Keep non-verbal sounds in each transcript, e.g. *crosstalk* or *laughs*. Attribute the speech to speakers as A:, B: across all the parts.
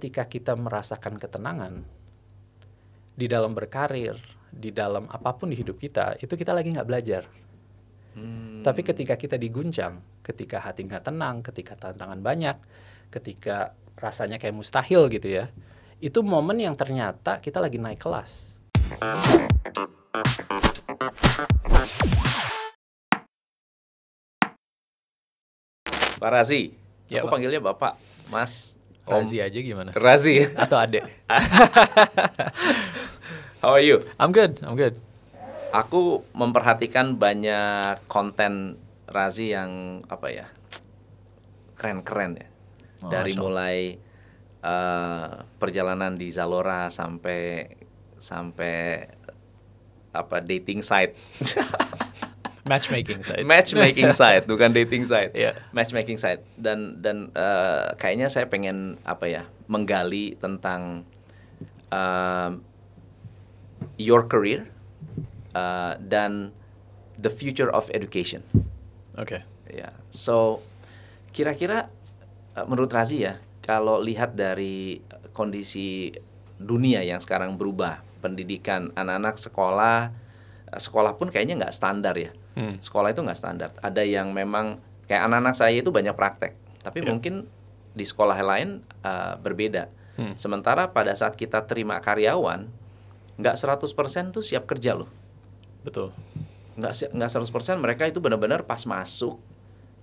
A: ketika kita merasakan ketenangan di dalam berkarir, di dalam apapun di hidup kita, itu kita lagi nggak belajar. Hmm. Tapi ketika kita diguncang, ketika hati nggak tenang, ketika tantangan banyak, ketika rasanya kayak mustahil gitu ya, itu momen yang ternyata kita lagi naik kelas. Parasi, ya, aku Pak. panggilnya Bapak, Mas. Razi aja gimana? Razi atau Ade? *laughs* How are you? I'm good. I'm good. Aku memperhatikan banyak konten Razi yang apa ya keren-keren ya. Oh, Dari asal. mulai uh, perjalanan di Zalora sampai sampai apa dating site. *laughs* matchmaking site. matchmaking *laughs* site, bukan dating site. Yeah. Matchmaking site. Dan dan uh, kayaknya saya pengen apa ya, menggali tentang uh, your career uh, dan the future of education. Oke. Okay. Ya. Yeah. So kira-kira uh, menurut Razi ya, kalau lihat dari kondisi dunia yang sekarang berubah, pendidikan anak-anak sekolah sekolah pun kayaknya nggak standar ya. Hmm. Sekolah itu nggak standar. Ada yang memang kayak anak-anak saya itu banyak praktek, tapi yeah. mungkin di sekolah lain uh, berbeda. Hmm. Sementara pada saat kita terima karyawan, nggak 100% tuh siap kerja loh. Betul. Nggak nggak 100% mereka itu benar-benar pas masuk,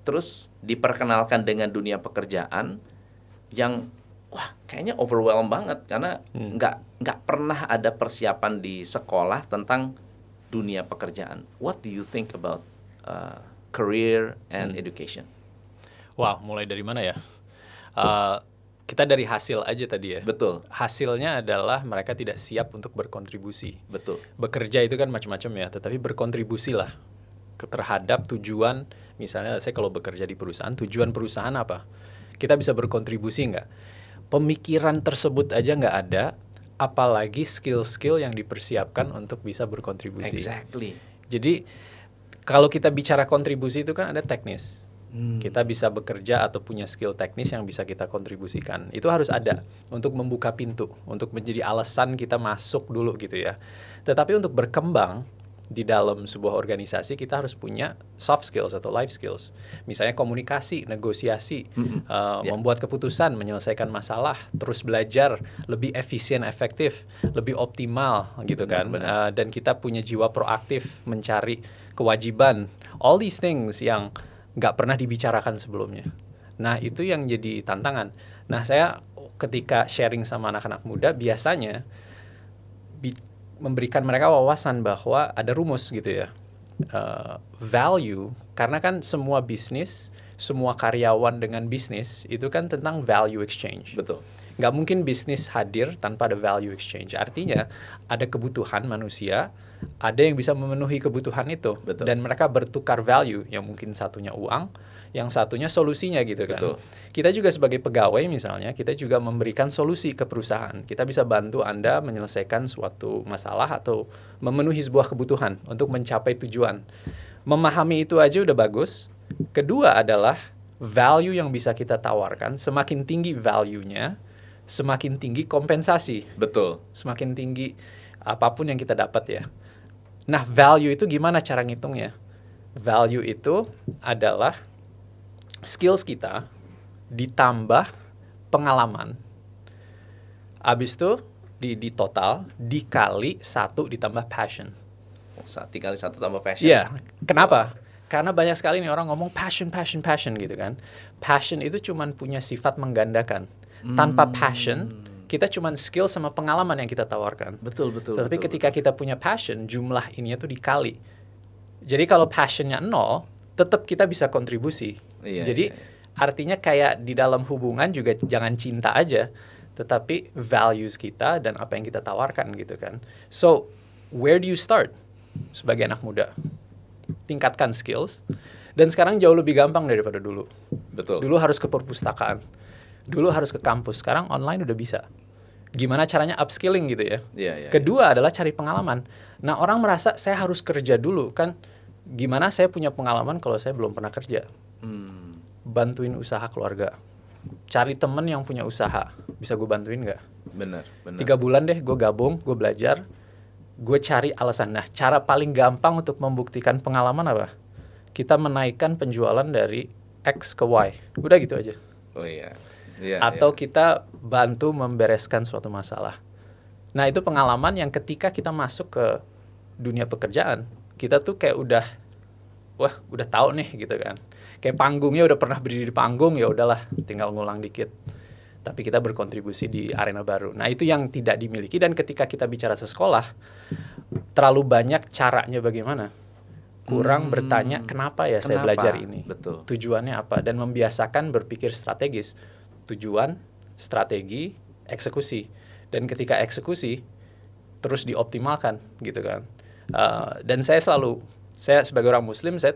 A: terus diperkenalkan dengan dunia pekerjaan yang wah kayaknya overwhelm banget karena hmm. nggak nggak pernah ada persiapan di sekolah tentang dunia pekerjaan. What do you think about uh, career and hmm. education? Wow, mulai dari mana ya? Uh, kita dari hasil aja tadi ya. Betul. Hasilnya adalah mereka tidak siap untuk berkontribusi. Betul. Bekerja itu kan macam-macam ya, tetapi berkontribusi lah terhadap tujuan misalnya saya kalau bekerja di perusahaan tujuan perusahaan apa kita bisa berkontribusi nggak pemikiran tersebut aja nggak ada apalagi skill-skill yang dipersiapkan untuk bisa berkontribusi. Exactly. Jadi kalau kita bicara kontribusi itu kan ada teknis. Hmm. Kita bisa bekerja atau punya skill teknis yang bisa kita kontribusikan. Itu harus ada untuk membuka pintu, untuk menjadi alasan kita masuk dulu gitu ya. Tetapi untuk berkembang di dalam sebuah organisasi kita harus punya soft skills atau life skills. Misalnya komunikasi, negosiasi, mm -hmm. uh, eh, yeah. membuat keputusan, menyelesaikan masalah, terus belajar lebih efisien, efektif, lebih optimal gitu kan. benar. Uh, dan kita punya jiwa proaktif mencari kewajiban. All these things yang nggak pernah dibicarakan sebelumnya. Nah, itu yang jadi tantangan. Nah, saya ketika sharing sama anak-anak muda biasanya memberikan mereka wawasan bahwa ada rumus gitu ya uh, value karena kan semua bisnis semua karyawan dengan bisnis itu kan tentang value exchange betul nggak mungkin bisnis hadir tanpa ada value exchange. Artinya ada kebutuhan manusia, ada yang bisa memenuhi kebutuhan itu Betul. dan mereka bertukar value yang mungkin satunya uang, yang satunya solusinya gitu kan. Betul. Kita juga sebagai pegawai misalnya, kita juga memberikan solusi ke perusahaan. Kita bisa bantu Anda menyelesaikan suatu masalah atau memenuhi sebuah kebutuhan untuk mencapai tujuan. Memahami itu aja udah bagus. Kedua adalah value yang bisa kita tawarkan, semakin tinggi value-nya, semakin tinggi kompensasi. Betul. Semakin tinggi apapun yang kita dapat ya. Nah, value itu gimana cara ngitungnya? Value itu adalah skills kita ditambah pengalaman. Abis itu di, di total dikali satu ditambah passion. Satu dikali satu tambah passion. Iya. Yeah. Kenapa? Karena banyak sekali nih orang ngomong passion, passion, passion gitu kan. Passion itu cuman punya sifat menggandakan tanpa hmm. passion kita cuma skill sama pengalaman yang kita tawarkan. Betul betul. Tapi betul, ketika betul. kita punya passion, jumlah ininya tuh dikali. Jadi kalau passionnya nol, tetap kita bisa kontribusi. Iya, Jadi iya, iya. artinya kayak di dalam hubungan juga jangan cinta aja, tetapi values kita dan apa yang kita tawarkan gitu kan. So where do you start sebagai anak muda? Tingkatkan skills dan sekarang jauh lebih gampang daripada dulu. Betul. Dulu harus ke perpustakaan dulu harus ke kampus sekarang online udah bisa gimana caranya upskilling gitu ya yeah, yeah, kedua yeah. adalah cari pengalaman nah orang merasa saya harus kerja dulu kan gimana saya punya pengalaman kalau saya belum pernah kerja hmm. bantuin usaha keluarga cari temen yang punya usaha bisa gue bantuin nggak benar benar tiga bulan deh gue gabung gue belajar gue cari alasan nah cara paling gampang untuk membuktikan pengalaman apa kita menaikkan penjualan dari X ke Y udah gitu aja oh iya yeah, iya. atau yeah. kita bantu membereskan suatu masalah. Nah, itu pengalaman yang ketika kita masuk ke dunia pekerjaan, kita tuh kayak udah wah, udah tahu nih gitu kan. Kayak panggungnya udah pernah berdiri di panggung, ya udahlah, tinggal ngulang dikit. Tapi kita berkontribusi di arena baru. Nah, itu yang tidak dimiliki dan ketika kita bicara sekolah, terlalu banyak caranya bagaimana? kurang hmm, bertanya kenapa ya kenapa? saya belajar ini, Betul. tujuannya apa dan membiasakan berpikir strategis tujuan, strategi, eksekusi. Dan ketika eksekusi terus dioptimalkan gitu kan. Uh, dan saya selalu saya sebagai orang muslim saya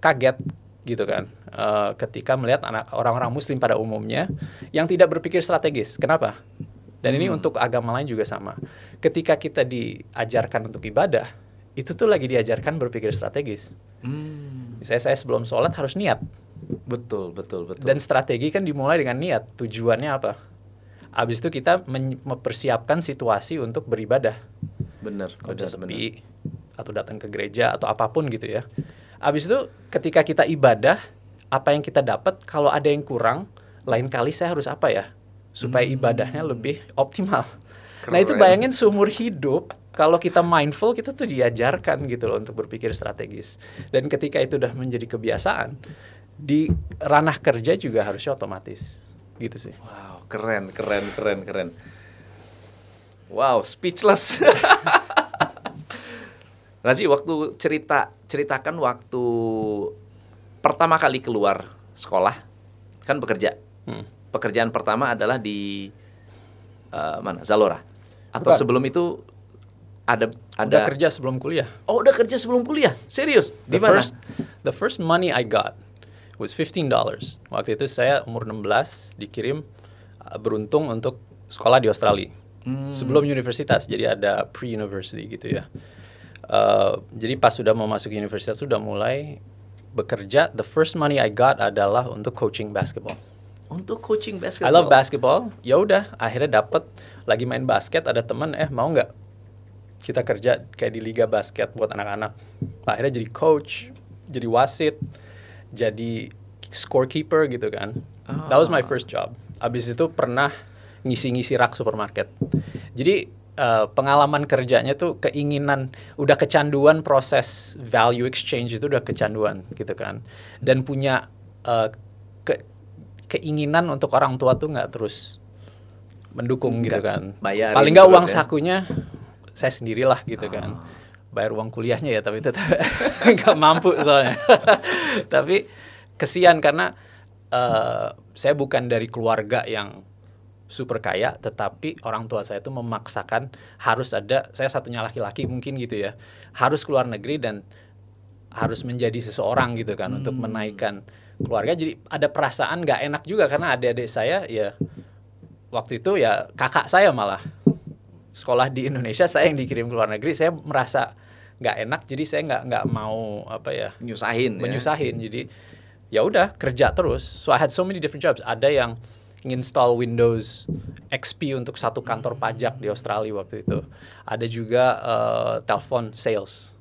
A: kaget gitu kan uh, ketika melihat anak orang-orang muslim pada umumnya yang tidak berpikir strategis. Kenapa? Dan ini hmm. untuk agama lain juga sama. Ketika kita diajarkan untuk ibadah, itu tuh lagi diajarkan berpikir strategis. Hmm. Misalnya saya sebelum sholat harus niat Betul, betul, betul. Dan strategi kan dimulai dengan niat, tujuannya apa? abis itu kita mempersiapkan situasi untuk beribadah. Benar, Kalau bisa sepi atau datang ke gereja atau apapun gitu ya. abis itu ketika kita ibadah, apa yang kita dapat kalau ada yang kurang, lain kali saya harus apa ya? Supaya hmm. ibadahnya lebih optimal. Nah,
B: Keren. Nah, itu bayangin
A: seumur hidup kalau kita mindful kita tuh diajarkan gitu loh untuk berpikir strategis dan ketika itu udah menjadi kebiasaan di ranah kerja juga harusnya otomatis gitu sih. Wow, keren, keren, keren, keren. Wow, speechless. Nanti *laughs* waktu cerita ceritakan waktu pertama kali keluar sekolah kan bekerja. Hmm. Pekerjaan pertama adalah di uh, mana? Zalora. Atau Bukan. sebelum itu ada ada udah kerja sebelum kuliah. Oh, udah kerja sebelum kuliah. Serius? Di mana? The first money I got was $15. Waktu itu saya umur 16 dikirim uh, beruntung untuk sekolah di Australia. Hmm. Sebelum universitas, jadi ada pre-university gitu ya. Uh, jadi pas sudah mau masuk universitas sudah mulai bekerja. The first money I got adalah untuk coaching basketball. Untuk coaching basketball. I love basketball. Ya udah, akhirnya dapat lagi main basket ada teman eh mau nggak kita kerja kayak di liga basket buat anak-anak. Akhirnya jadi coach, jadi wasit jadi scorekeeper gitu kan. Oh. That was my first job. Abis itu pernah ngisi-ngisi rak supermarket. Jadi uh, pengalaman kerjanya tuh keinginan udah kecanduan proses value exchange itu udah kecanduan gitu kan dan punya uh, ke keinginan untuk orang tua tuh nggak terus mendukung gak gitu kan bayar paling nggak uang ya. sakunya saya sendirilah gitu oh. kan ah bayar uang kuliahnya ya tapi tetap *laughs* nggak mampu soalnya *laughs* tapi kesian karena uh, saya bukan dari keluarga yang super kaya tetapi orang tua saya itu memaksakan harus ada saya satunya laki-laki mungkin gitu ya harus keluar negeri dan harus menjadi seseorang gitu kan hmm. untuk menaikkan keluarga jadi ada perasaan nggak enak juga karena adik-adik saya ya waktu itu ya kakak saya malah sekolah di Indonesia saya yang dikirim ke luar negeri saya merasa nggak enak jadi saya nggak nggak mau apa ya menyusahin ya. menyusahin ya. jadi ya udah kerja terus so I had so many different jobs ada yang install Windows XP untuk satu kantor pajak di Australia waktu itu ada juga uh, telepon sales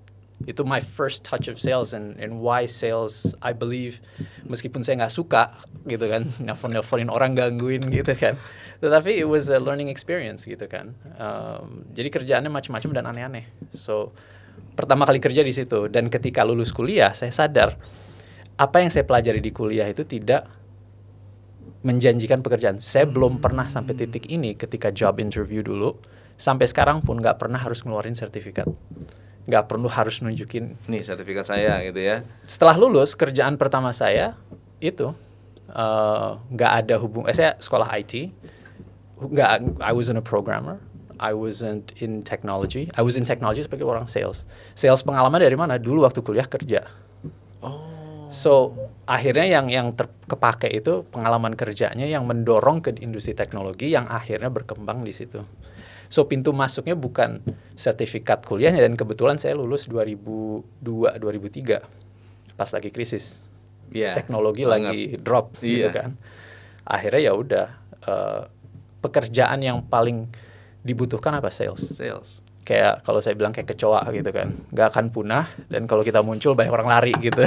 A: itu my first touch of sales and and why sales I believe meskipun saya nggak suka gitu kan nelfon *laughs* nelfonin orang gangguin gitu kan tetapi it was a learning experience gitu kan um, jadi kerjaannya macam-macam dan aneh-aneh so pertama kali kerja di situ dan ketika lulus kuliah saya sadar apa yang saya pelajari di kuliah itu tidak menjanjikan pekerjaan. Saya belum pernah sampai titik ini ketika job interview dulu sampai sekarang pun nggak pernah harus ngeluarin sertifikat nggak perlu harus nunjukin nih sertifikat saya gitu ya setelah lulus kerjaan pertama saya itu eh, nggak uh, ada hubung eh, saya sekolah IT nggak I wasn't a programmer I wasn't in technology I was in technology sebagai orang sales sales pengalaman dari mana dulu waktu kuliah kerja oh so akhirnya yang yang terkepake itu pengalaman kerjanya yang mendorong ke industri teknologi yang akhirnya berkembang di situ So pintu masuknya bukan sertifikat kuliahnya dan kebetulan saya lulus 2002 2003 pas lagi krisis. Yeah, Teknologi banget. lagi drop yeah. gitu iya. kan. Akhirnya ya udah uh, pekerjaan yang paling dibutuhkan apa sales. Sales kayak kalau saya bilang kayak kecoa gitu kan nggak akan punah dan kalau kita muncul banyak orang lari gitu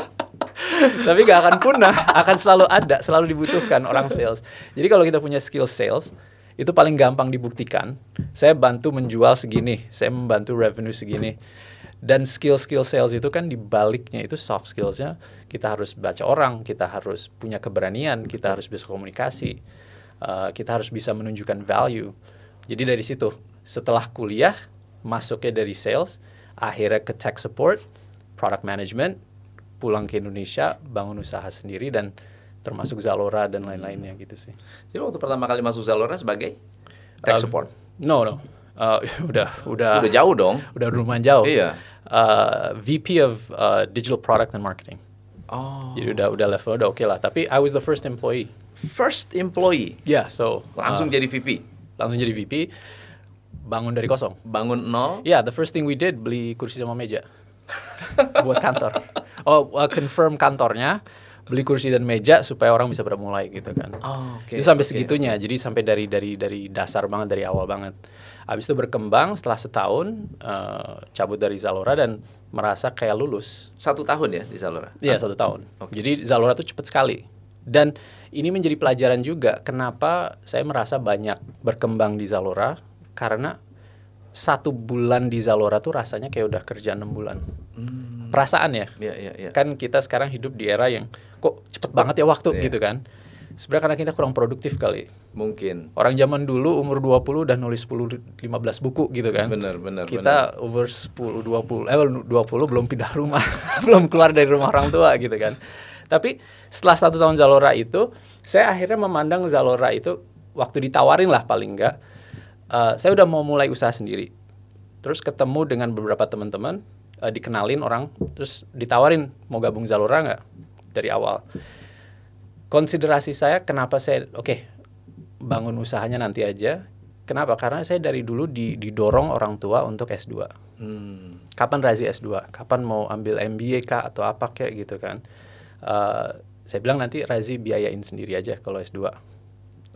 A: *laughs* tapi nggak akan punah akan selalu ada selalu dibutuhkan orang sales jadi kalau kita punya skill sales itu paling gampang dibuktikan. Saya bantu menjual segini, saya membantu revenue segini. Dan skill-skill sales itu kan dibaliknya itu soft skillsnya kita harus baca orang, kita harus punya keberanian, kita harus bisa komunikasi, uh, kita harus bisa menunjukkan value. Jadi dari situ, setelah kuliah masuknya dari sales, akhirnya ke tech support, product management, pulang ke Indonesia, bangun usaha sendiri dan termasuk Zalora dan lain-lainnya gitu sih. Jadi waktu pertama kali masuk Zalora sebagai eh, tech support? no no, uh, *laughs* udah udah udah jauh dong. Udah lumayan jauh. Iya. Uh, eh, VP of uh, Digital Product and Marketing. Oh. Jadi udah udah level udah oke okay lah. Tapi I was the first employee. First employee. Ya yeah, so langsung uh, jadi VP. Langsung jadi VP. Bangun dari kosong. Bangun nol. Yeah, the first thing we did beli kursi sama meja *laughs* buat kantor. Oh, uh, confirm kantornya beli kursi dan meja supaya orang bisa bermulai gitu kan. Oh, okay, itu sampai okay, segitunya. Jadi sampai dari dari dari dasar banget dari awal banget. abis itu berkembang setelah setahun uh, cabut dari Zalora dan merasa kayak lulus. Satu tahun ya di Zalora. Iya, ah, satu tahun. Okay. Jadi Zalora tuh cepet sekali. Dan ini menjadi pelajaran juga kenapa saya merasa banyak berkembang di Zalora karena satu bulan di Zalora tuh rasanya kayak udah kerja enam bulan. Hmm. Perasaan ya? Ya, ya, ya. Kan kita sekarang hidup di era yang kok cepet banget ya waktu yeah. gitu kan sebenarnya karena kita kurang produktif kali. Mungkin. Orang zaman dulu umur 20 udah nulis 10 15 buku gitu kan. bener bener Kita bener. umur 10 20 eh 20 belum pindah rumah, *laughs* belum keluar dari rumah orang tua gitu kan. Tapi setelah satu tahun Zalora itu, saya akhirnya memandang Zalora itu waktu ditawarin lah paling enggak uh, eh, saya udah mau mulai usaha sendiri. Terus ketemu dengan beberapa teman-teman, uh, dikenalin orang, terus ditawarin mau gabung Zalora nggak? dari awal. Konsiderasi saya kenapa saya oke okay, bangun usahanya nanti aja. Kenapa? Karena saya dari dulu didorong orang tua untuk S2. Hmm. Kapan Razi S2? Kapan mau ambil MBA kah atau apa kayak gitu kan. Uh, saya bilang nanti Razi biayain sendiri aja kalau S2. Oke,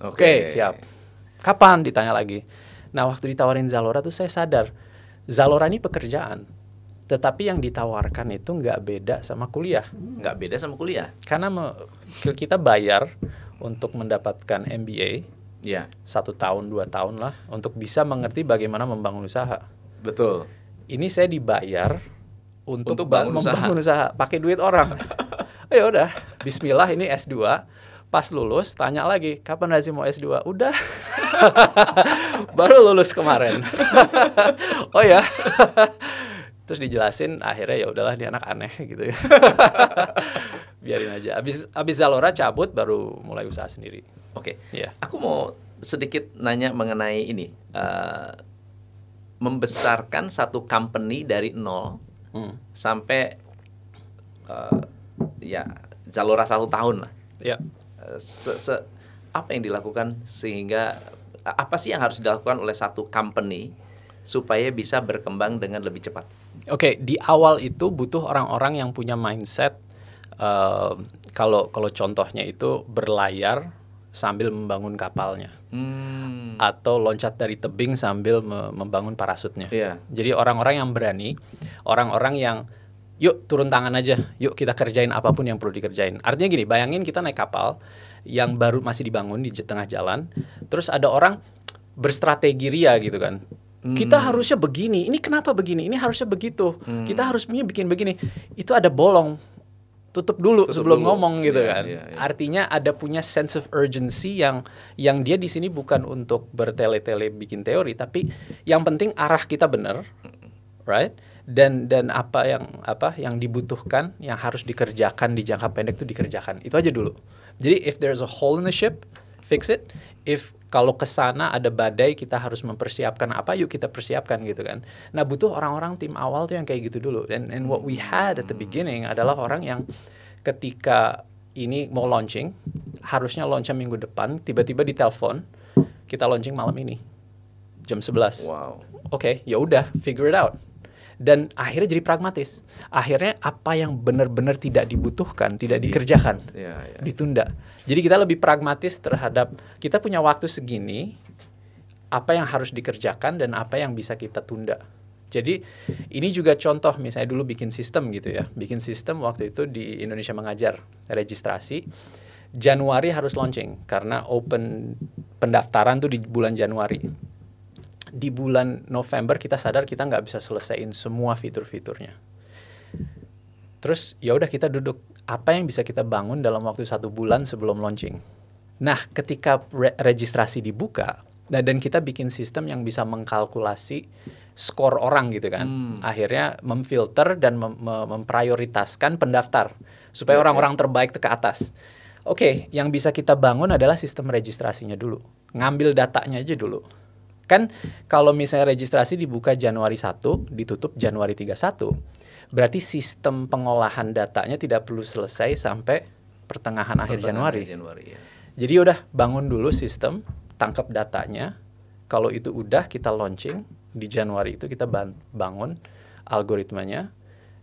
A: okay. okay, siap. Kapan ditanya lagi. Nah, waktu ditawarin Zalora tuh saya sadar Zalora ini pekerjaan tetapi yang ditawarkan itu nggak beda sama kuliah nggak beda sama kuliah karena me, kita bayar untuk mendapatkan MBA ya satu tahun dua tahun lah untuk bisa mengerti bagaimana membangun usaha betul ini saya dibayar untuk, untuk bangun, membangun usaha pakai duit orang *laughs* ya udah Bismillah ini S 2 pas lulus tanya lagi kapan Razi mau S2 udah *laughs* baru lulus kemarin *laughs* oh ya terus dijelasin akhirnya ya udahlah dia anak aneh *laughs* gitu ya *laughs* biarin aja abis abis Zalora cabut baru mulai usaha sendiri oke okay. Iya. yeah. aku mau sedikit nanya mengenai ini uh, membesarkan satu company dari nol hmm. sampai uh, ya Zalora satu tahun lah yeah. Iya. se -se apa yang dilakukan sehingga apa sih yang harus dilakukan oleh satu company supaya bisa berkembang dengan lebih cepat Oke, okay, di awal itu butuh orang-orang yang punya mindset eh, kalau uh, kalau contohnya itu berlayar sambil membangun kapalnya hmm. atau loncat dari tebing sambil me membangun parasutnya. Yeah. Jadi orang-orang yang berani, orang-orang yang yuk turun tangan aja, yuk kita kerjain apapun yang perlu dikerjain. Artinya gini, bayangin kita naik kapal yang baru masih dibangun di tengah jalan, terus ada orang berstrategi ria gitu kan Hmm. Kita harusnya begini. Ini kenapa begini? Ini harusnya begitu. Hmm. Kita harusnya bikin begini. Itu ada bolong. Tutup dulu Tutup sebelum dulu. ngomong gitu yeah, kan. Yeah, yeah. Artinya ada punya sense of urgency yang yang dia di sini bukan untuk bertele-tele bikin teori, tapi yang penting arah kita benar. Hmm. Right? dan dan apa yang apa yang dibutuhkan yang harus dikerjakan di jangka pendek itu dikerjakan itu aja dulu jadi if there's a hole in the ship fix it if kalau ke sana ada badai kita harus mempersiapkan apa yuk kita persiapkan gitu kan. Nah, butuh orang-orang tim awal tuh yang kayak gitu dulu. And and what we had at the hmm. beginning adalah orang yang ketika ini mau launching, harusnya launching minggu depan, tiba-tiba ditelepon, kita launching malam ini. Jam 11. Wow. Oke, okay, ya udah, figure it out dan akhirnya jadi pragmatis. Akhirnya apa yang benar-benar tidak dibutuhkan, tidak dikerjakan, ya, ya. ditunda. Jadi kita lebih pragmatis terhadap kita punya waktu segini, apa yang harus dikerjakan dan apa yang bisa kita tunda. Jadi ini juga contoh misalnya dulu bikin sistem gitu ya, bikin sistem waktu itu di Indonesia Mengajar registrasi. Januari harus launching karena open pendaftaran tuh di bulan Januari di bulan November kita sadar kita nggak bisa selesaiin semua fitur-fiturnya. Terus ya udah kita duduk apa yang bisa kita bangun dalam waktu satu bulan sebelum launching. Nah, ketika re registrasi dibuka dan kita bikin sistem yang bisa mengkalkulasi skor orang gitu kan, hmm. akhirnya memfilter dan mem memprioritaskan pendaftar supaya orang-orang okay. terbaik ke atas. Oke, okay, yang bisa kita bangun adalah sistem registrasinya dulu, ngambil datanya aja dulu Kan kalau misalnya registrasi dibuka Januari 1, ditutup Januari 31, berarti sistem pengolahan datanya tidak perlu selesai sampai pertengahan, pertengahan akhir Januari. Januari ya. Jadi udah bangun dulu sistem, tangkap datanya. Kalau itu udah kita launching di Januari itu kita bangun algoritmanya.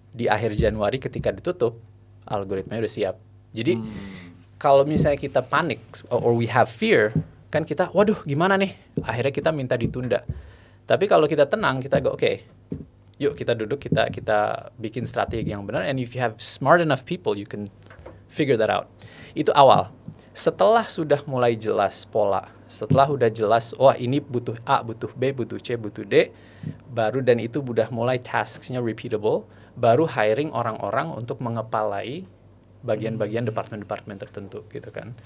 A: Di akhir Januari ketika ditutup, algoritmanya udah siap. Jadi hmm. kalau misalnya kita panik or we have fear, kan kita waduh gimana nih akhirnya kita minta ditunda tapi kalau kita tenang kita go oke okay, yuk kita duduk kita kita bikin strategi yang benar and if you have smart enough people you can figure that out itu awal setelah sudah mulai jelas pola setelah udah jelas wah ini butuh A butuh B butuh C butuh D baru dan itu udah mulai tasksnya repeatable baru hiring orang-orang untuk mengepalai bagian-bagian departemen-departemen tertentu gitu kan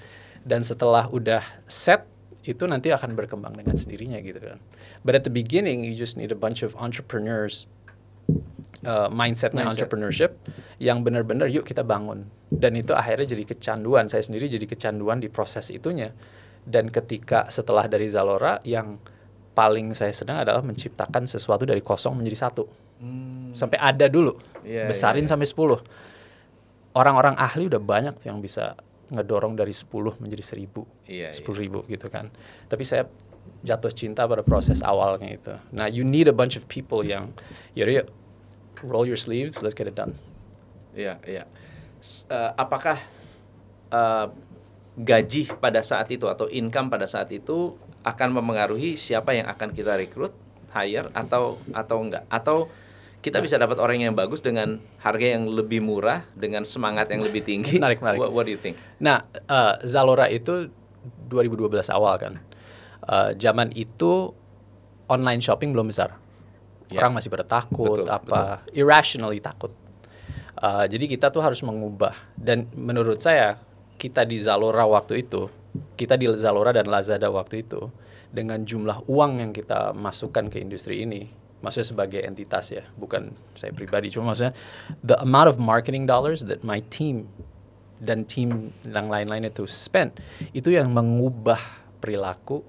A: dan setelah udah set itu nanti akan berkembang dengan sendirinya gitu kan. But at the beginning you just need a bunch of entrepreneurs uh, mindsetnya Mindset. entrepreneurship yang benar-benar yuk kita bangun dan itu akhirnya jadi kecanduan saya sendiri jadi kecanduan di proses itunya dan ketika setelah dari Zalora yang paling saya senang adalah menciptakan sesuatu dari kosong menjadi satu hmm. sampai ada dulu yeah, iya, besarin yeah, yeah. sampai 10 orang-orang ahli udah banyak yang bisa ngedorong dari 10 menjadi 1000 iya, 10 iya. ribu gitu kan tapi saya jatuh cinta pada proses awalnya itu nah you need a bunch of people yang yaudah yuk roll your sleeves let's get it done iya iya uh, apakah uh, gaji pada saat itu atau income pada saat itu akan mempengaruhi siapa yang akan kita rekrut hire atau atau enggak atau kita bisa dapat orang yang bagus dengan harga yang lebih murah dengan semangat yang lebih tinggi. Menarik, menarik. What, what do you think? Nah, uh, Zalora itu 2012 awal kan. Uh, zaman itu online shopping belum besar. Yeah. Orang masih bertakut betul, apa betul. irrationally takut. Uh, jadi kita tuh harus mengubah dan menurut saya kita di Zalora waktu itu, kita di Zalora dan Lazada waktu itu dengan jumlah uang yang kita masukkan ke industri ini maksudnya sebagai entitas ya, bukan saya pribadi. Cuma maksudnya the amount of marketing dollars that my team dan tim yang lain-lain itu spend itu yang mengubah perilaku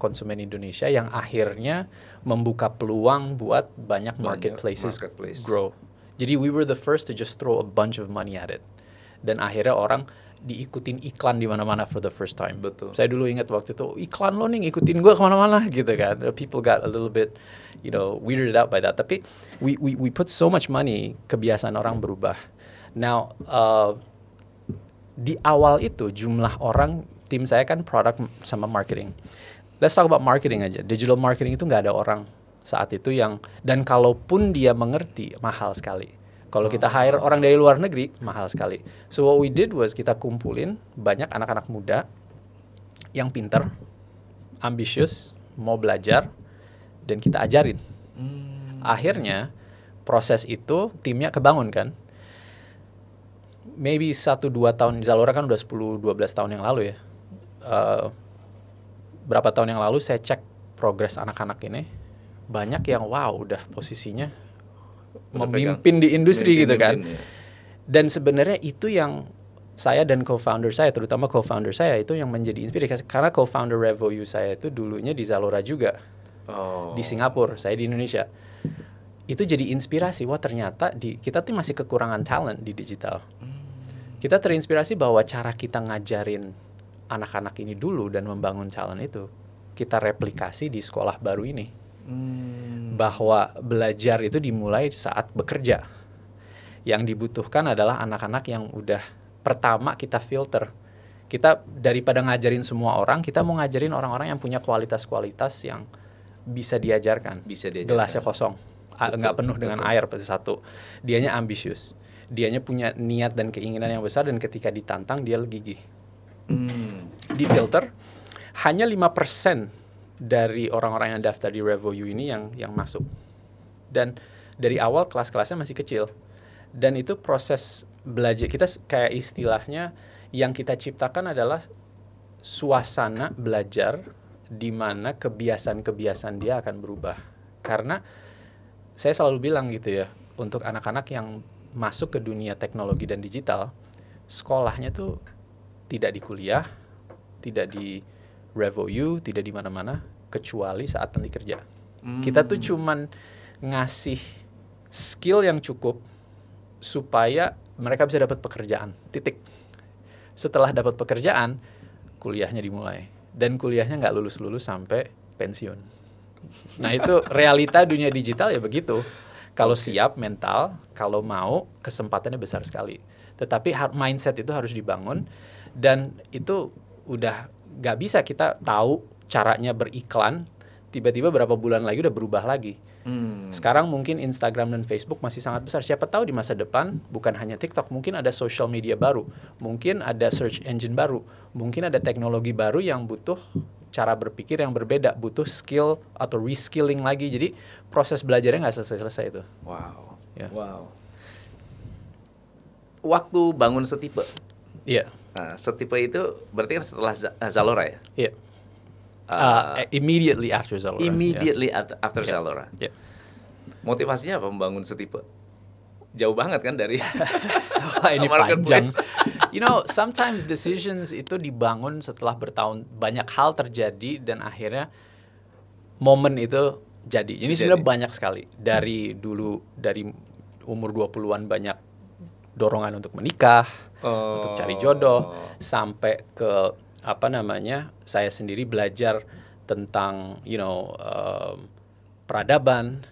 A: konsumen Indonesia yang akhirnya membuka peluang buat banyak marketplaces marketplace. grow. Jadi we were the first to just throw a bunch of money at it. Dan akhirnya orang diikutin iklan di mana-mana for the first time. Betul. Saya dulu ingat waktu itu oh, iklan lo nih ikutin gue kemana-mana *laughs* gitu kan. People got a little bit, you know, weirded out by that. Tapi we we we put so much money kebiasaan orang berubah. Now uh, di awal itu jumlah orang tim saya kan produk sama marketing. Let's talk about marketing aja. Digital marketing itu nggak ada orang saat itu yang dan kalaupun dia mengerti mahal sekali kalau kita hire orang dari luar negeri mahal sekali. So what we did was kita kumpulin banyak anak-anak muda yang pinter, ambisius, mau belajar dan kita ajarin. Hmm. Akhirnya proses itu timnya kebangun kan. Maybe 1 2 tahun Zalora kan udah 10 12 tahun yang lalu ya. Uh, berapa tahun yang lalu saya cek progres anak-anak ini banyak yang wow udah posisinya memimpin di industri memimpin, gitu kan. ya. Dan sebenarnya itu yang saya dan co-founder saya, terutama co-founder saya itu yang menjadi inspirasi karena co-founder Revoyu saya itu dulunya di Zalora juga. Oh. Di Singapura, saya di Indonesia. Itu jadi inspirasi wah ternyata di kita tuh masih kekurangan talent di digital. Hmm. Kita terinspirasi bahwa cara kita ngajarin anak-anak ini dulu dan membangun talent itu kita replikasi di sekolah baru ini. Hmm. Bahwa belajar itu dimulai saat bekerja. Yang dibutuhkan adalah anak-anak yang udah pertama kita filter. Kita daripada ngajarin semua orang, kita mau ngajarin orang-orang yang punya kualitas-kualitas yang bisa diajarkan. Bisa diajarkan. Gelasnya kosong, nggak penuh betul. dengan air pada satu. Dianya ambisius, dianya punya niat dan keinginan yang besar dan ketika ditantang dia gigih. Hmm. Di filter hanya 5% dari orang-orang yang daftar di RevoU ini yang yang masuk. Dan dari awal kelas-kelasnya masih kecil. Dan itu proses belajar kita kayak istilahnya yang kita ciptakan adalah suasana belajar di mana kebiasaan-kebiasaan dia akan berubah. Karena saya selalu bilang gitu ya, untuk anak-anak yang masuk ke dunia teknologi dan digital, sekolahnya tuh tidak di kuliah, tidak di Revo U tidak di mana-mana kecuali saat nanti kerja. Hmm. Kita tuh cuman ngasih skill yang cukup supaya mereka bisa dapat pekerjaan. Titik. Setelah dapat pekerjaan, kuliahnya dimulai dan kuliahnya nggak lulus-lulus sampai pensiun. Nah, itu *laughs* realita dunia digital ya begitu. Kalau siap mental, kalau mau kesempatannya besar sekali. Tetapi mindset itu harus dibangun dan itu udah nggak bisa kita tahu caranya beriklan tiba-tiba berapa bulan lagi udah berubah lagi. Hmm. Sekarang mungkin Instagram dan Facebook masih sangat besar. Siapa tahu di masa depan bukan hanya TikTok, mungkin ada social media baru, mungkin ada search engine baru, mungkin ada teknologi baru yang butuh cara berpikir yang berbeda, butuh skill atau reskilling lagi. Jadi proses belajarnya nggak selesai-selesai itu. Wow. Ya. Wow. Waktu bangun setipe. Iya. Yeah Nah, setipe itu berarti kan setelah eh, Zalora ya? Iya. Yeah. Uh, ah, eh, immediately after Zalora. Ya. Immediately yeah. after iya. Zalora. Yeah. Motivasinya apa membangun setipe? Jauh banget kan dari *laughs* ini panjang. you know, sometimes decisions itu dibangun setelah bertahun banyak hal terjadi dan akhirnya momen itu jadi. Jadi, jadi. sebenarnya banyak sekali dari dulu dari umur 20-an banyak dorongan untuk menikah oh. untuk cari oh. jodoh sampai ke apa namanya saya sendiri belajar tentang you know um, peradaban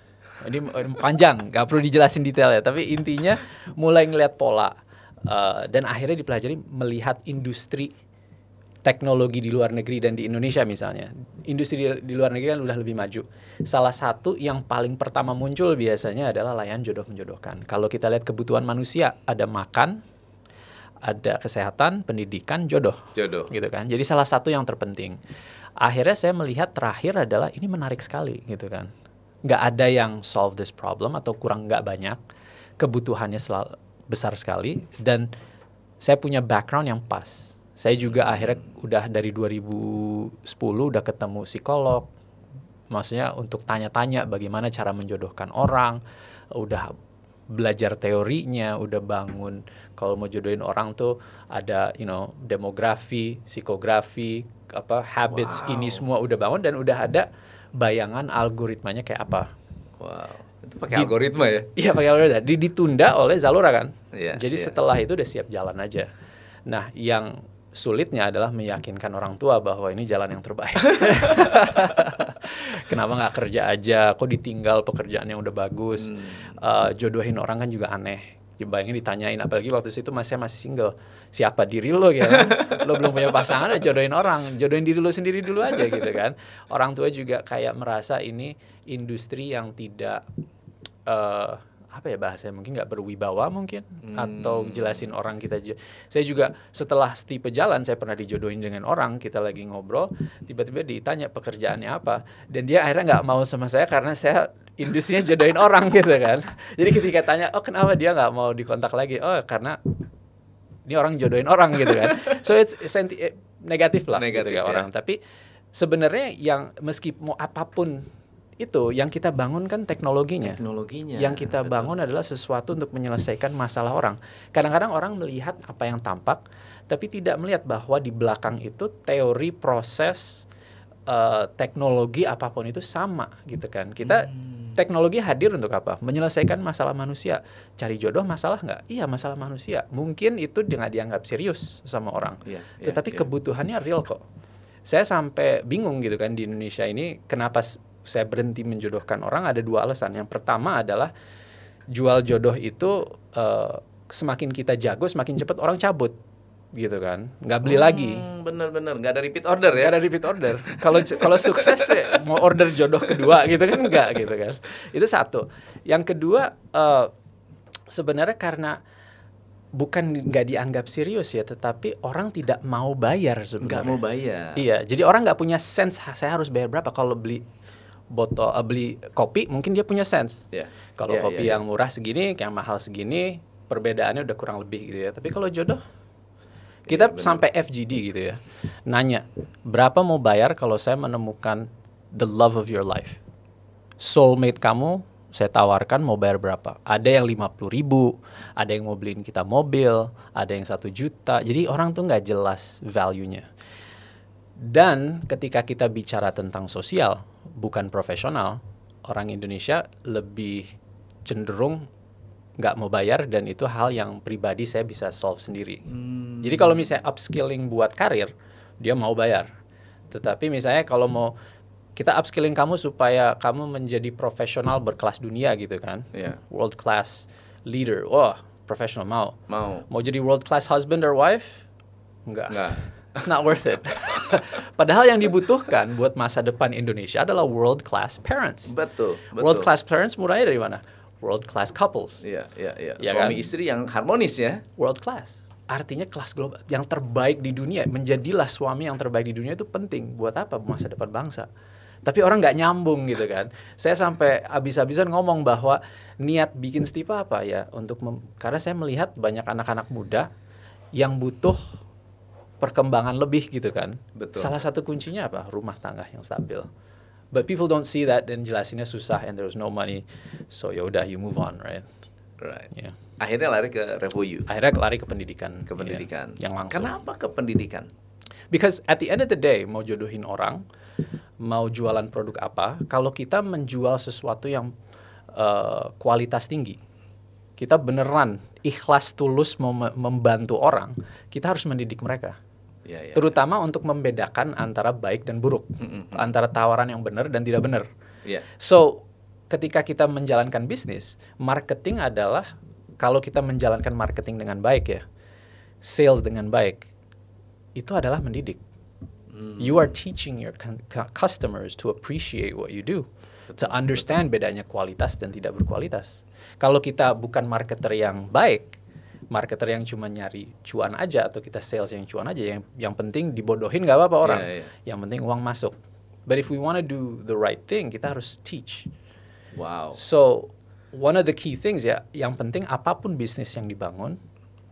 A: ini panjang nggak perlu dijelasin detail ya tapi intinya mulai ngeliat pola uh, dan akhirnya dipelajari melihat industri teknologi di luar negeri dan di Indonesia misalnya industri di, di luar negeri kan udah lebih maju salah satu yang paling pertama muncul biasanya adalah layan jodoh menjodohkan kalau kita lihat kebutuhan manusia ada makan ada kesehatan, pendidikan, jodoh. Jodoh. Gitu kan. Jadi salah satu yang terpenting. Akhirnya saya melihat terakhir adalah ini menarik sekali gitu kan. Nggak ada yang solve this problem atau kurang gak banyak. Kebutuhannya selalu besar sekali dan saya punya background yang pas. Saya juga akhirnya udah dari 2010 udah ketemu psikolog. Maksudnya untuk tanya-tanya bagaimana cara menjodohkan orang, udah belajar teorinya, udah bangun kalau mau jodohin orang tuh ada you know demografi psikografi apa habits wow. ini semua udah bangun dan udah ada bayangan algoritmanya kayak apa wow itu pakai algoritma ya iya pakai algoritma Di, ditunda oleh Zalora kan yeah, jadi yeah. setelah itu udah siap jalan aja nah yang sulitnya adalah meyakinkan orang tua bahwa ini jalan yang terbaik. *laughs* Kenapa nggak kerja aja? Kok ditinggal pekerjaannya udah bagus? Hmm. Uh, jodohin orang kan juga aneh bayangin ditanyain apalagi waktu itu masih masih single siapa diri lo ya lo belum punya pasangan jodohin orang jodohin diri lo sendiri dulu aja gitu kan orang tua juga kayak merasa ini industri yang tidak uh, apa ya bahasanya mungkin nggak berwibawa mungkin hmm. atau jelasin orang kita saya juga setelah setipe jalan saya pernah dijodohin dengan orang kita lagi ngobrol tiba-tiba ditanya pekerjaannya apa dan dia akhirnya nggak mau sama saya karena saya industrinya jodohin *laughs* orang gitu kan jadi ketika tanya oh kenapa dia nggak mau dikontak lagi oh karena ini orang jodohin orang gitu kan so it's, it's negatif lah negatif gitu ya, orang tapi sebenarnya yang meskipun apapun itu yang kita bangun kan teknologinya. Teknologinya. Yang kita bangun adalah sesuatu untuk menyelesaikan masalah orang. Kadang-kadang orang melihat apa yang tampak, tapi tidak melihat bahwa di belakang itu teori proses uh, teknologi apapun itu sama gitu kan. Kita hmm. teknologi hadir untuk apa? Menyelesaikan masalah manusia. Cari jodoh masalah nggak? Iya masalah manusia. Mungkin itu dengan dianggap serius sama orang. Yeah, iya, Tetapi yeah. kebutuhannya real kok. Saya sampai bingung gitu kan di Indonesia ini kenapa saya berhenti menjodohkan orang ada dua alasan. Yang pertama adalah jual jodoh itu uh, semakin kita jago semakin cepat orang cabut gitu kan nggak beli hmm, lagi bener-bener nggak ada repeat order ya nggak ada repeat order kalau kalau sukses ya, mau order jodoh kedua gitu kan nggak gitu kan itu satu yang kedua uh, sebenarnya karena bukan nggak dianggap serius ya tetapi orang tidak mau bayar sebenarnya nggak mau bayar iya jadi orang nggak punya sense saya harus bayar berapa kalau beli botol uh, beli kopi mungkin dia punya sense. Yeah. Kalau yeah, kopi yeah, iya. yang murah segini, yang mahal segini, perbedaannya udah kurang lebih gitu ya. Tapi kalau jodoh kita yeah, iya, sampai FGD gitu ya. Nanya, berapa mau bayar kalau saya menemukan the love of your life? Soulmate kamu saya tawarkan mau bayar berapa. Ada yang 50 ribu, ada yang mau beliin kita mobil, ada yang satu juta. Jadi orang tuh nggak jelas value-nya. Dan ketika kita bicara tentang sosial, bukan profesional orang Indonesia lebih cenderung nggak mau bayar dan itu hal yang pribadi saya bisa solve sendiri. Hmm. Jadi kalau misalnya upskilling buat karir, dia mau bayar. Tetapi misalnya kalau mau kita upskilling kamu supaya kamu menjadi profesional berkelas dunia gitu kan, yeah. world class leader, wah profesional mau. Mau. Mau jadi world class husband or wife? Enggak. Enggak. It's not worth it. *laughs* Padahal yang dibutuhkan buat masa depan Indonesia adalah world class parents. Betul. betul. World class parents mulai dari mana? World class couples. Iya, iya, iya. Ya Suami kan? istri yang harmonis ya. World class. Artinya kelas global yang terbaik di dunia. Menjadilah suami yang terbaik di dunia itu penting buat apa? Masa depan bangsa tapi orang nggak nyambung gitu kan. Saya sampai habis-habisan ngomong bahwa niat bikin stipa apa ya untuk karena saya melihat banyak anak-anak muda yang butuh perkembangan lebih gitu kan. Betul. Salah satu kuncinya apa? Rumah tangga yang stabil. But people don't see that dan jelasinnya susah and there's no money. So yaudah you move on, right? Right. Yeah. Akhirnya lari ke Revoyu. Akhirnya lari ke pendidikan. Ke pendidikan. Yeah. Yang langsung. Kenapa ke pendidikan? Because at the end of the day mau jodohin orang, mau jualan produk apa, kalau kita menjual sesuatu yang uh, kualitas tinggi, kita beneran ikhlas tulus mem membantu orang, kita harus mendidik mereka Ya, ya, Terutama untuk membedakan hmm. antara baik dan buruk, mm -hmm. antara tawaran yang benar dan tidak benar. Yeah. So, ketika kita menjalankan bisnis, marketing adalah kalau kita menjalankan marketing dengan baik ya, sales dengan baik, itu adalah mendidik. Mm. You are teaching your customers to appreciate what you do, to understand bedanya kualitas dan tidak berkualitas. Kalau kita bukan marketer yang baik, marketer yang cuma nyari cuan aja atau kita sales yang cuan aja yang yang penting dibodohin gak apa-apa iya, orang yeah, yeah. yang penting uang masuk but if we wanna do the right thing kita harus teach wow so one of the key things ya yang penting apapun bisnis yang dibangun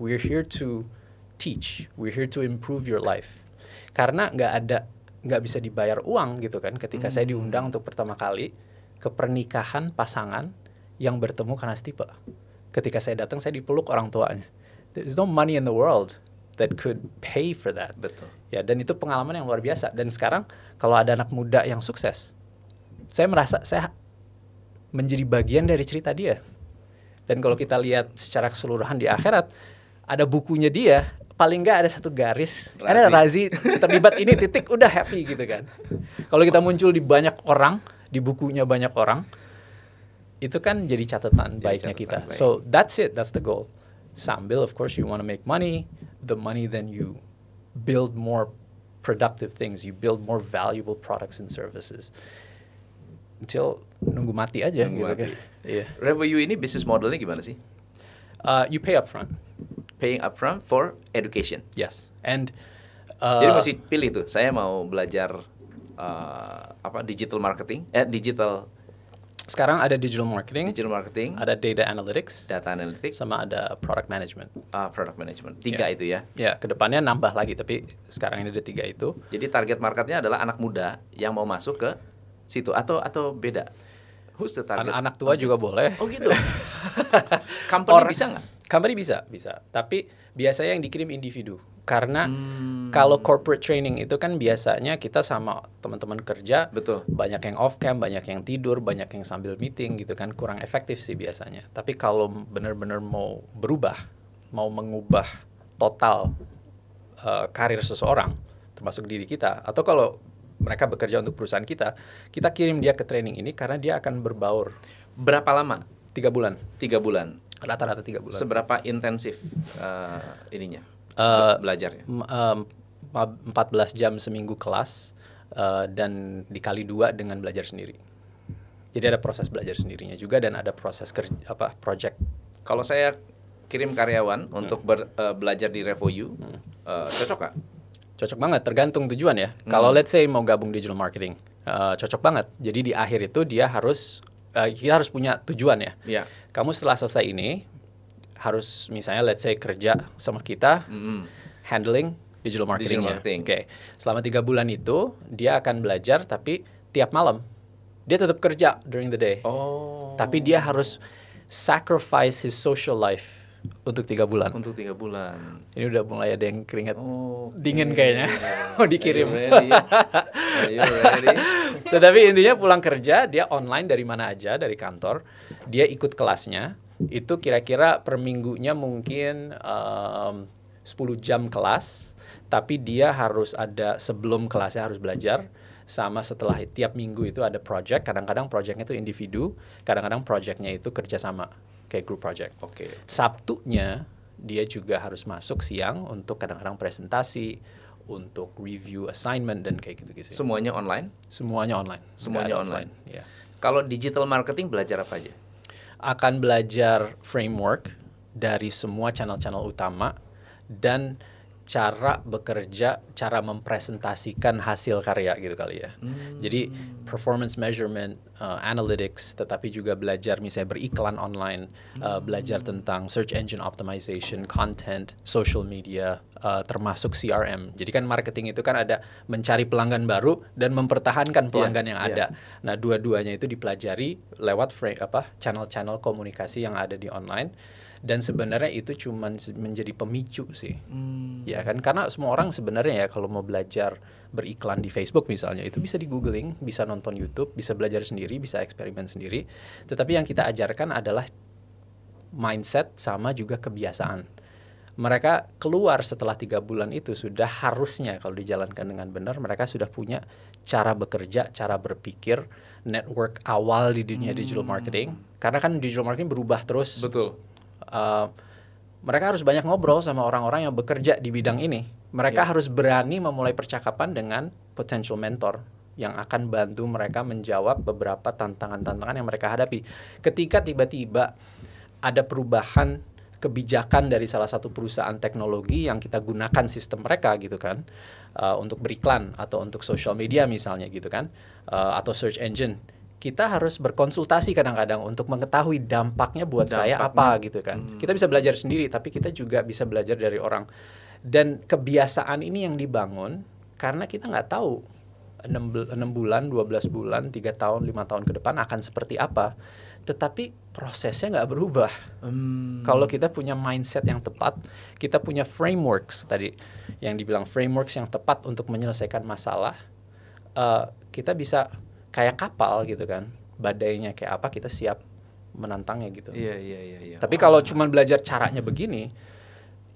A: we're here to teach we're here to improve your life karena nggak ada nggak bisa dibayar uang gitu kan ketika hmm. saya diundang hmm. untuk pertama kali ke pernikahan pasangan yang bertemu karena setipe Ketika saya datang, saya dipeluk orang tuanya. There's no money in the world that could pay for that. Betul. Ya, dan itu pengalaman yang luar biasa. Dan sekarang kalau ada anak muda yang sukses, saya merasa saya menjadi bagian dari cerita dia. Dan kalau kita lihat secara keseluruhan di akhirat, ada bukunya dia, paling nggak ada satu garis, Razi. ada Razi terlibat ini titik udah happy gitu kan. Kalau kita muncul di banyak orang, di bukunya banyak orang, itu kan jadi catatan jadi baiknya catatan kita. Baik. So that's it, that's the goal. Sambil of course you want to make money, the money then you build more productive things, you build more valuable products and services. Until nunggu mati aja nunggu gitu kan. Yeah. Revenue ini bisnis modelnya gimana sih? Uh, you pay upfront. Paying upfront for education. Yes. And uh, jadi mesti pilih tuh, saya mau belajar uh, apa digital marketing, eh digital sekarang ada digital marketing, digital marketing, ada data analytics, data analytics, sama ada product management. Ah, uh, product management. Ya. Tiga yeah. itu ya. Ya, yeah, kedepannya nambah lagi tapi sekarang ini ada tiga itu. Jadi target marketnya adalah anak muda yang mau masuk ke situ atau atau beda. Who's the target? anak tua juga boleh. Oh gitu. *laughs* company Or, bisa nggak? Company bisa, bisa. Tapi biasanya yang dikirim individu karena hmm. kalau corporate training itu kan biasanya kita sama teman-teman kerja betul banyak yang off cam banyak yang tidur banyak yang sambil meeting gitu kan kurang efektif sih biasanya tapi kalau benar-benar mau berubah mau mengubah total uh, karir seseorang termasuk diri kita atau kalau mereka bekerja untuk perusahaan kita kita kirim dia ke training ini karena dia akan berbaur berapa lama tiga bulan tiga bulan rata-rata tiga bulan seberapa intensif uh, ininya uh, belajarnya? Uh, jam seminggu kelas uh, dan dikali dua dengan belajar sendiri. Jadi ada proses belajar sendirinya juga dan ada proses kerja apa project. Kalau saya kirim karyawan hmm. untuk ber, uh, belajar di Revoyu, hmm. uh, cocok nggak? Cocok banget, tergantung tujuan ya. Hmm. Kalau let's say mau gabung digital marketing, uh, cocok banget. Jadi di akhir itu dia harus uh, kita harus punya tujuan ya. Yeah. Kamu setelah selesai ini harus misalnya let's say kerja sama kita mm -hmm. handling digital marketing. Digital marketing. Oke, okay. selama tiga bulan itu dia akan belajar tapi tiap malam dia tetap kerja during the day. Oh. Tapi dia harus sacrifice his social life untuk tiga bulan. Untuk tiga bulan. Ini udah mulai ada yang keringat oh, dingin kayaknya. *laughs* Mau dikirim. *laughs* Tetapi intinya pulang kerja dia online dari mana aja dari kantor, dia ikut kelasnya itu kira-kira per minggunya mungkin um, 10 jam kelas tapi dia harus ada sebelum kelasnya harus belajar sama setelah tiap minggu itu ada project kadang-kadang projectnya itu individu kadang-kadang projectnya itu kerjasama kayak group project oke okay. sabtunya dia juga harus masuk siang untuk kadang-kadang presentasi untuk review assignment dan kayak gitu-gitu semuanya online semuanya online semuanya online, online. Yeah. kalau digital marketing belajar apa aja akan belajar framework dari semua channel-channel utama dan cara bekerja, cara mempresentasikan hasil karya gitu kali ya. Hmm. Jadi performance measurement, uh, analytics, tetapi juga belajar misalnya beriklan online, uh, hmm. belajar tentang search engine optimization, content, social media, uh, termasuk CRM. Jadi kan marketing itu kan ada mencari pelanggan baru dan mempertahankan iya, pelanggan yeah, yang iya. ada. Yeah. Nah dua-duanya itu dipelajari lewat channel-channel komunikasi yang ada di online dan sebenarnya itu cuma menjadi pemicu sih hmm. ya kan karena semua orang sebenarnya ya kalau mau belajar beriklan di Facebook misalnya itu bisa di googling bisa nonton YouTube bisa belajar sendiri bisa eksperimen sendiri tetapi yang kita ajarkan adalah mindset sama juga kebiasaan mereka keluar setelah tiga bulan itu sudah harusnya kalau dijalankan dengan benar mereka sudah punya cara bekerja, cara berpikir, network awal di dunia hmm. digital marketing. Karena kan digital marketing berubah terus. Betul uh, mereka harus banyak ngobrol sama orang-orang yang bekerja di bidang ini. Mereka yeah. harus berani memulai percakapan dengan potential mentor yang akan bantu mereka menjawab beberapa tantangan-tantangan yang mereka hadapi. Ketika tiba-tiba ada perubahan kebijakan dari salah satu perusahaan teknologi yang kita gunakan sistem mereka gitu kan uh, untuk beriklan atau untuk social media misalnya gitu kan uh, atau search engine kita harus berkonsultasi kadang-kadang untuk mengetahui dampaknya buat dampaknya. saya apa gitu kan. Hmm. Kita bisa belajar sendiri tapi kita juga bisa belajar dari orang. Dan kebiasaan ini yang dibangun karena kita nggak tahu 6, 6 bulan, 12 bulan, 3 tahun, 5 tahun ke depan akan seperti apa. Tetapi prosesnya nggak berubah. Hmm. Kalau kita punya mindset yang tepat, kita punya frameworks tadi yang dibilang frameworks yang tepat untuk menyelesaikan masalah, uh, kita bisa kayak kapal gitu kan badainya kayak apa kita siap menantangnya gitu. Iya iya iya. iya. Tapi kalau cuma belajar caranya begini,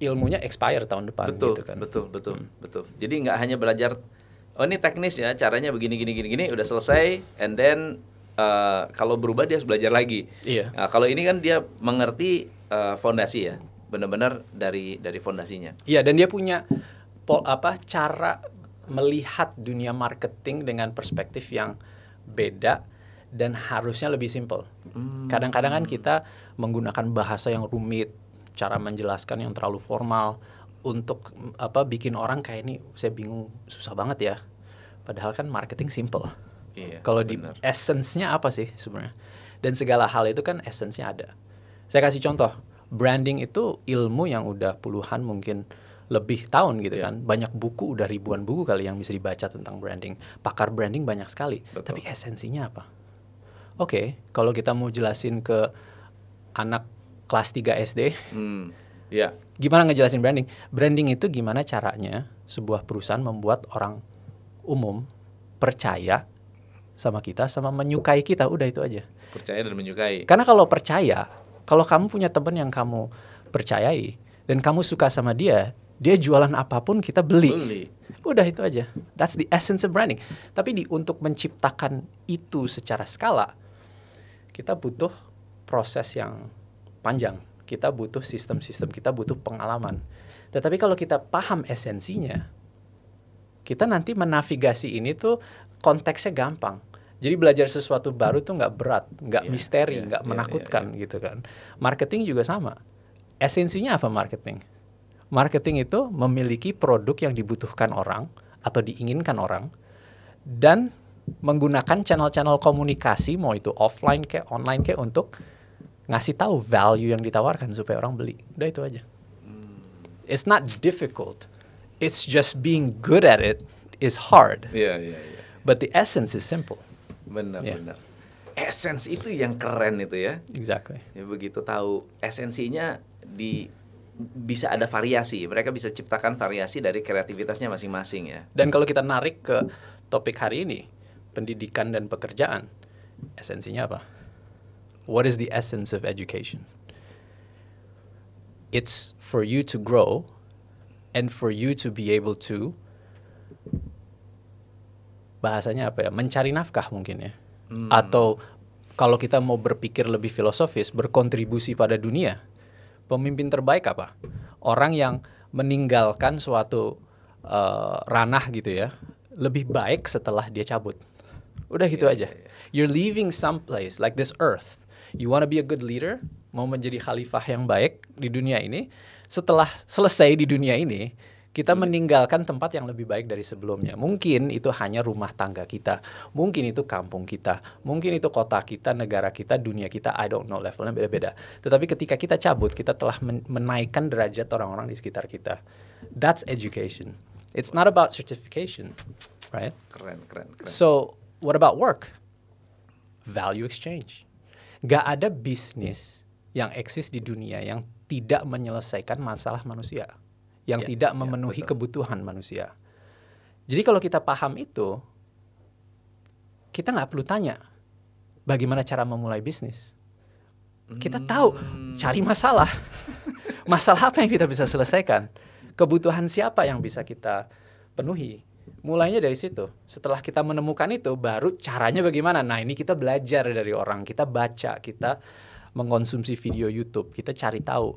A: ilmunya expire tahun depan. Betul gitu kan. betul betul hmm. betul. Jadi nggak hanya belajar oh ini teknis ya caranya begini gini gini gini udah selesai and then uh, kalau berubah dia harus belajar lagi. Iya. Nah, kalau ini kan dia mengerti uh, fondasi ya benar-benar dari dari fondasinya. Iya dan dia punya pol apa cara melihat dunia marketing dengan perspektif yang beda dan harusnya lebih simple. Hmm. Kadang-kadang kan kita menggunakan bahasa yang rumit, cara menjelaskan yang terlalu formal untuk apa bikin orang kayak ini saya bingung susah banget ya. Padahal kan marketing simple. Iya, Kalau di essence-nya apa sih sebenarnya? Dan segala hal itu kan essence-nya ada. Saya kasih contoh, branding itu ilmu yang udah puluhan mungkin lebih tahun gitu iya. kan. Banyak buku udah ribuan buku kali yang bisa dibaca tentang branding. Pakar branding banyak sekali. Betul. Tapi esensinya apa? Oke, okay, kalau kita mau jelasin ke anak kelas 3 SD, hmm. yeah. gimana ngejelasin branding? Branding itu gimana caranya sebuah perusahaan membuat orang umum percaya sama kita sama menyukai kita udah itu aja percaya dan menyukai karena kalau percaya kalau kamu punya teman yang kamu percayai dan kamu suka sama dia dia jualan apapun kita beli. beli. Udah itu aja. That's the essence of branding. Tapi di untuk menciptakan itu secara skala kita butuh proses yang panjang. Kita butuh sistem-sistem, kita butuh pengalaman. Tetapi kalau kita paham esensinya, kita nanti menavigasi ini tuh konteksnya gampang. Jadi belajar sesuatu baru tuh nggak berat, nggak yeah, misteri, iya, nggak yeah, yeah, menakutkan yeah, yeah. gitu kan. Marketing juga sama. Esensinya apa marketing? Marketing itu memiliki produk yang dibutuhkan orang atau diinginkan orang dan menggunakan channel-channel komunikasi mau itu offline kayak online kayak untuk ngasih tahu value yang ditawarkan supaya orang beli. Udah itu aja. Hmm. It's not difficult. It's just being good at it is hard. yeah, yeah, Yeah. But the essence is simple. Benar, yeah. benar. Essence itu yang keren itu ya. Exactly. Ya begitu tahu esensinya di bisa ada variasi. Mereka bisa ciptakan variasi dari kreativitasnya masing-masing ya. Dan kalau kita narik ke topik hari ini, pendidikan dan pekerjaan, esensinya apa? What is the essence of education? It's for you to grow and for you to be able to bahasanya apa ya? Mencari nafkah mungkin ya. Hmm. Atau kalau kita mau berpikir lebih filosofis, berkontribusi pada dunia Pemimpin terbaik apa? Orang yang meninggalkan suatu uh, ranah gitu ya, lebih baik setelah dia cabut. Udah gitu yeah, aja. Yeah, yeah. You're leaving some place like this earth. You wanna be a good leader, mau menjadi khalifah yang baik di dunia ini. Setelah selesai di dunia ini, kita iya. meninggalkan tempat yang lebih baik dari sebelumnya. Mungkin itu hanya rumah tangga kita, mungkin itu kampung kita, mungkin itu kota kita, negara kita, dunia kita. I don't know levelnya beda-beda. Tetapi ketika kita cabut, kita telah menaikkan derajat orang-orang di sekitar kita. That's education. It's not about certification, right? Keren, keren, keren. So, what about work? Value exchange. Gak ada bisnis yang eksis di dunia yang tidak menyelesaikan masalah manusia yang yeah, tidak ya, memenuhi yeah, kebutuhan manusia. Jadi kalau kita paham itu, kita nggak perlu tanya bagaimana cara memulai bisnis. Kita tahu hmm. cari masalah. *laughs* masalah apa yang kita bisa selesaikan? Kebutuhan siapa yang bisa kita penuhi? Mulainya dari situ. Setelah kita menemukan itu, baru caranya bagaimana? Nah, ini kita belajar dari orang, kita baca, kita mengkonsumsi video YouTube, kita cari tahu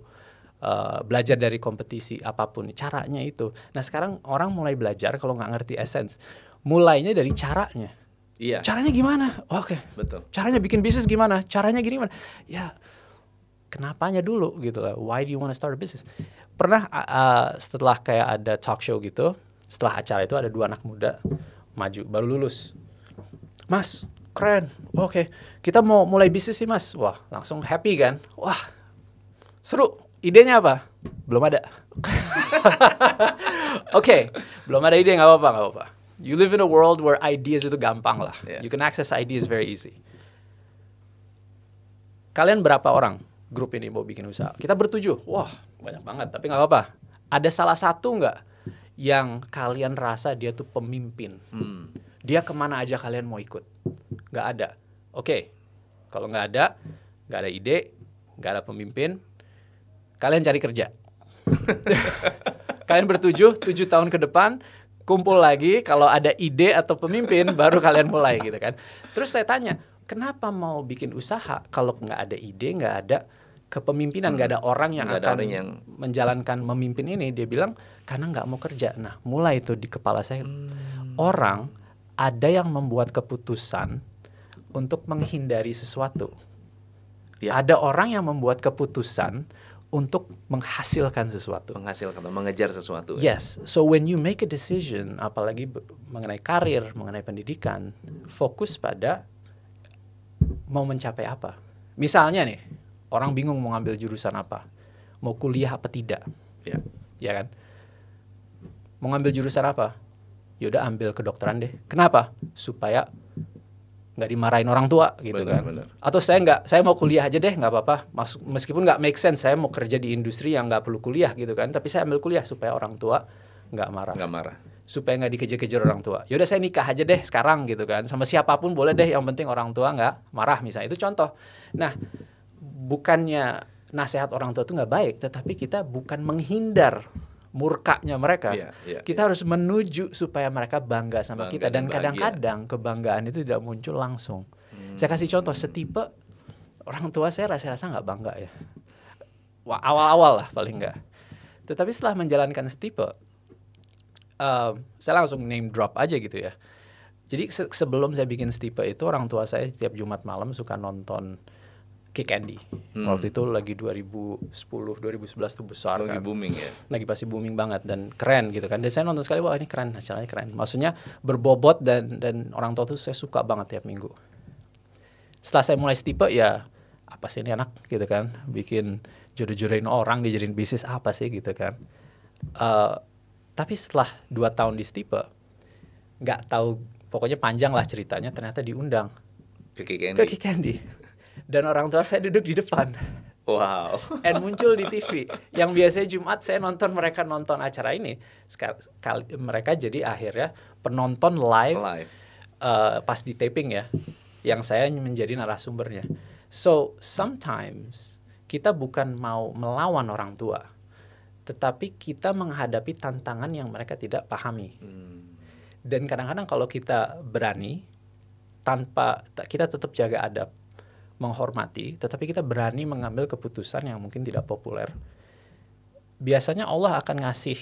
A: Eh, belajar dari kompetisi apapun caranya itu. Nah sekarang orang mulai belajar kalau nggak ngerti essence, mulainya dari caranya. Iya. Caranya gimana? Oke. Okay. Betul. Caranya bikin bisnis gimana? Caranya gini gimana? Ya kenapanya dulu gitu lah. Why do you want to start a business? Pernah uh, setelah kayak ada talk show gitu, setelah acara itu ada dua anak muda maju baru lulus. Mas, keren. Oke, okay. kita mau mulai bisnis sih, Mas. Wah, langsung happy kan? Wah, seru idenya apa? Belum ada. Oke, *laughs* okay. belum ada ide nggak apa-apa, nggak apa-apa. You live in a world where ideas itu gampang lah. Yeah. You can access ideas very easy. Kalian berapa orang grup ini mau bikin usaha? Kita bertujuh. Wah, banyak banget. Tapi nggak apa-apa. Ada salah satu nggak yang kalian rasa dia tuh pemimpin? Hmm. Dia kemana aja kalian mau ikut? Nggak ada. Oke, okay. kalau nggak ada, nggak ada ide, nggak ada pemimpin, kalian cari kerja. kalian bertujuh tujuh tahun ke depan kumpul lagi kalau ada ide atau pemimpin baru kalian mulai gitu kan. Terus saya tanya, kenapa mau bikin usaha kalau nggak ada ide, nggak ada kepemimpinan, nggak hmm. ada orang yang gak akan orang yang... menjalankan memimpin ini? Dia bilang karena nggak mau kerja. Nah, mulai itu di kepala saya hmm. orang ada yang membuat keputusan untuk menghindari sesuatu. Ya. Ada orang yang membuat keputusan untuk menghasilkan sesuatu. Menghasilkan atau mengejar sesuatu. Ya? Yes. So when you make a decision, apalagi mengenai karir, mengenai pendidikan, fokus pada mau mencapai apa. Misalnya nih, orang bingung mau ngambil jurusan apa, mau kuliah apa tidak, ya, ya kan? Mau ngambil jurusan apa? Yaudah ambil kedokteran deh. Kenapa? Supaya nggak dimarahin orang tua gitu bener, kan bener. atau saya nggak saya mau kuliah aja deh nggak apa-apa meskipun nggak make sense saya mau kerja di industri yang nggak perlu kuliah gitu kan tapi saya ambil kuliah supaya orang tua nggak marah nggak marah supaya nggak dikejar-kejar orang tua yaudah saya nikah aja deh sekarang gitu kan sama siapapun boleh deh yang penting orang tua nggak marah misalnya itu contoh nah bukannya nasihat orang tua itu nggak baik tetapi kita bukan menghindar murkanya mereka. Yeah, yeah, kita yeah. harus menuju supaya mereka bangga sama bangga kita dan kadang-kadang kebanggaan itu tidak muncul langsung. Hmm. Saya kasih contoh setipe orang tua saya rasa-rasa nggak bangga ya. Awal-awal lah paling nggak. Tetapi setelah menjalankan setipe, uh, saya langsung name drop aja gitu ya. Jadi se sebelum saya bikin setipe itu orang tua saya setiap Jumat malam suka nonton Kick Andy. Hmm. Waktu itu lagi 2010, 2011 tuh besar lagi kan. booming ya. Lagi pasti booming banget dan keren gitu kan. Dan saya nonton sekali wah ini keren, acaranya keren. Maksudnya berbobot dan dan orang tua tuh saya suka banget tiap minggu. Setelah saya mulai stipe ya apa sih ini anak gitu kan, bikin jodoh-jodohin orang, dijadiin bisnis apa sih gitu kan. Uh, tapi setelah dua tahun di stipe nggak tahu pokoknya panjang lah ceritanya ternyata diundang ke Kiki Candy. Ke Kiki Candy dan orang tua saya duduk di depan. Wow. *laughs* And muncul di TV. Yang biasanya Jumat saya nonton mereka nonton acara ini. Sekali, mereka jadi akhirnya penonton live, live. Uh, pas di taping ya. Yang saya menjadi narasumbernya. So sometimes kita bukan mau melawan orang tua, tetapi kita menghadapi tantangan yang mereka tidak pahami. Hmm. Dan kadang-kadang kalau kita berani tanpa kita tetap jaga adab menghormati, tetapi kita berani mengambil keputusan yang mungkin tidak populer. Biasanya Allah akan ngasih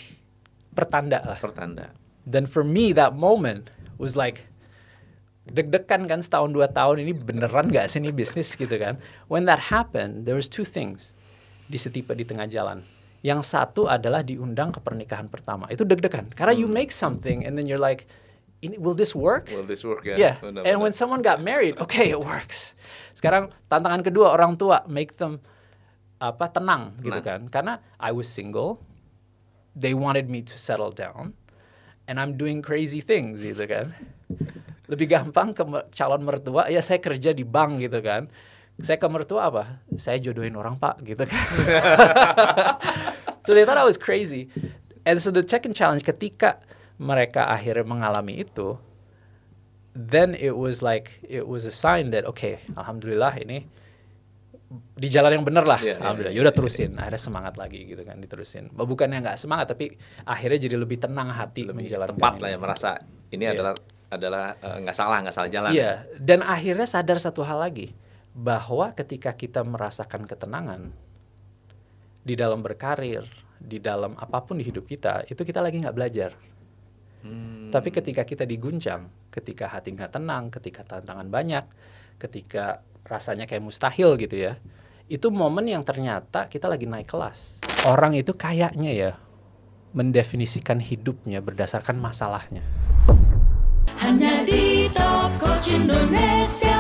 A: pertanda lah. Pertanda. Dan for me that moment was like deg-degan kan setahun dua tahun ini beneran gak sih ini bisnis gitu kan. When that happened, there was two things di setipe di tengah jalan. Yang satu adalah diundang ke pernikahan pertama. Itu deg-degan karena you hmm. make something and then you're like ini will this work? Will this work? Ya. Yeah. yeah. And when someone got married, okay, it works. Sekarang tantangan kedua orang tua make them apa tenang gitu tenang gitu kan? Karena I was single, they wanted me to settle down, and I'm doing crazy things gitu kan. Lebih gampang ke calon mertua, ya saya kerja di bank gitu kan. Saya ke mertua apa? Saya jodohin orang pak gitu kan. *laughs* so they thought I was crazy. And so the second challenge ketika mereka akhirnya mengalami itu, then it was like it was a sign that okay, alhamdulillah ini di jalan yang benar lah, yeah, iya, alhamdulillah. Yeah, Yaudah yeah, iya. terusin, yeah, yeah. akhirnya semangat lagi gitu kan diterusin. Bukannya nggak semangat, tapi akhirnya jadi lebih tenang hati lebih menjalankan. Tepat lah ya merasa ini yeah. adalah adalah eh, nggak uh, salah nggak salah jalan. Iya. Yeah. Dan akhirnya sadar satu hal lagi bahwa ketika kita merasakan ketenangan di dalam berkarir, di dalam apapun di hidup kita, itu kita lagi nggak belajar. Hmm. Tapi ketika kita diguncang, ketika hati nggak tenang, ketika tantangan banyak, ketika rasanya kayak mustahil gitu ya, itu momen yang ternyata kita lagi naik kelas. Orang itu kayaknya ya mendefinisikan hidupnya berdasarkan masalahnya. Hanya di Top Coach Indonesia.